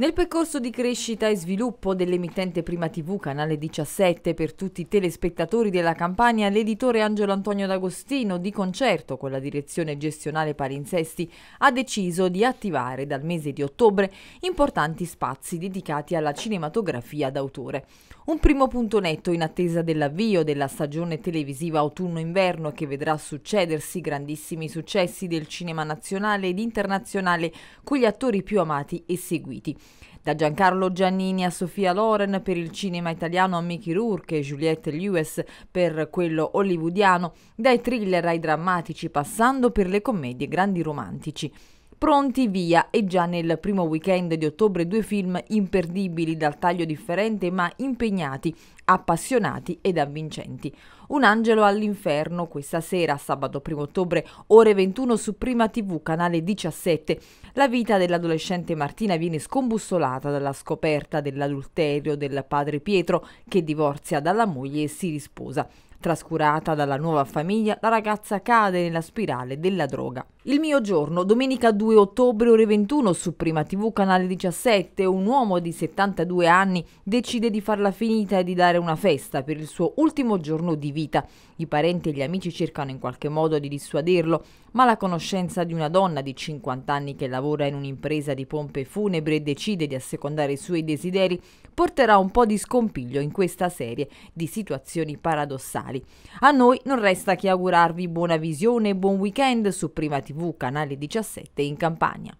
Nel percorso di crescita e sviluppo dell'emittente Prima TV, canale 17, per tutti i telespettatori della Campania, l'editore Angelo Antonio D'Agostino, di concerto con la direzione gestionale Palinsesti, ha deciso di attivare dal mese di ottobre importanti spazi dedicati alla cinematografia d'autore. Un primo punto netto in attesa dell'avvio della stagione televisiva autunno-inverno che vedrà succedersi grandissimi successi del cinema nazionale ed internazionale con gli attori più amati e seguiti. Da Giancarlo Giannini a Sofia Loren per il cinema italiano a Mickey Rourke e Juliette Lewis per quello hollywoodiano, dai thriller ai drammatici passando per le commedie grandi romantici. Pronti via e già nel primo weekend di ottobre due film imperdibili dal taglio differente ma impegnati, appassionati ed avvincenti. Un angelo all'inferno questa sera, sabato 1 ottobre, ore 21 su Prima TV, canale 17. La vita dell'adolescente Martina viene scombussolata dalla scoperta dell'adulterio del padre Pietro che divorzia dalla moglie e si risposa. Trascurata dalla nuova famiglia, la ragazza cade nella spirale della droga. Il mio giorno, domenica 2 ottobre ore 21 su Prima TV canale 17, un uomo di 72 anni decide di farla finita e di dare una festa per il suo ultimo giorno di vita. I parenti e gli amici cercano in qualche modo di dissuaderlo, ma la conoscenza di una donna di 50 anni che lavora in un'impresa di pompe funebre e decide di assecondare i suoi desideri porterà un po' di scompiglio in questa serie di situazioni paradossali locali. A noi non resta che augurarvi buona visione e buon weekend su Prima TV, canale 17 in Campania.